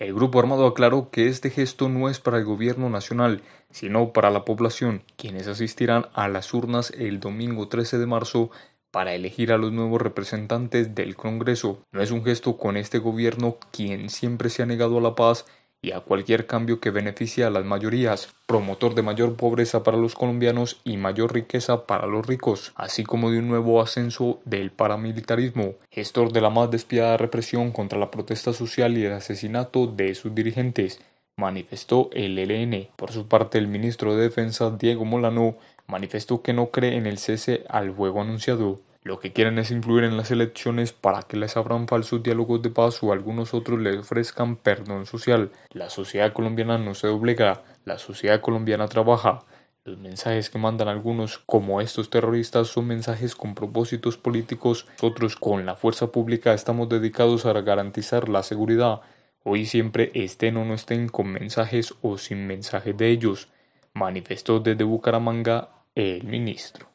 El grupo armado aclaró que este gesto no es para el gobierno nacional, sino para la población, quienes asistirán a las urnas el domingo 13 de marzo para elegir a los nuevos representantes del Congreso. No es un gesto con este gobierno, quien siempre se ha negado a la paz y a cualquier cambio que beneficie a las mayorías, promotor de mayor pobreza para los colombianos y mayor riqueza para los ricos, así como de un nuevo ascenso del paramilitarismo, gestor de la más despiadada represión contra la protesta social y el asesinato de sus dirigentes, manifestó el e LN. Por su parte, el ministro de Defensa, Diego Molano, manifestó que no cree en el cese al fuego anunciado. Lo que quieren es influir en las elecciones para que les abran falsos diálogos de paz o algunos otros les ofrezcan perdón social. La sociedad colombiana no se doblega, la sociedad colombiana trabaja. Los mensajes que mandan algunos, como estos terroristas, son mensajes con propósitos políticos. Nosotros, con la fuerza pública, estamos dedicados a garantizar la seguridad. Hoy siempre estén o no estén con mensajes o sin mensajes de ellos, manifestó desde Bucaramanga el ministro.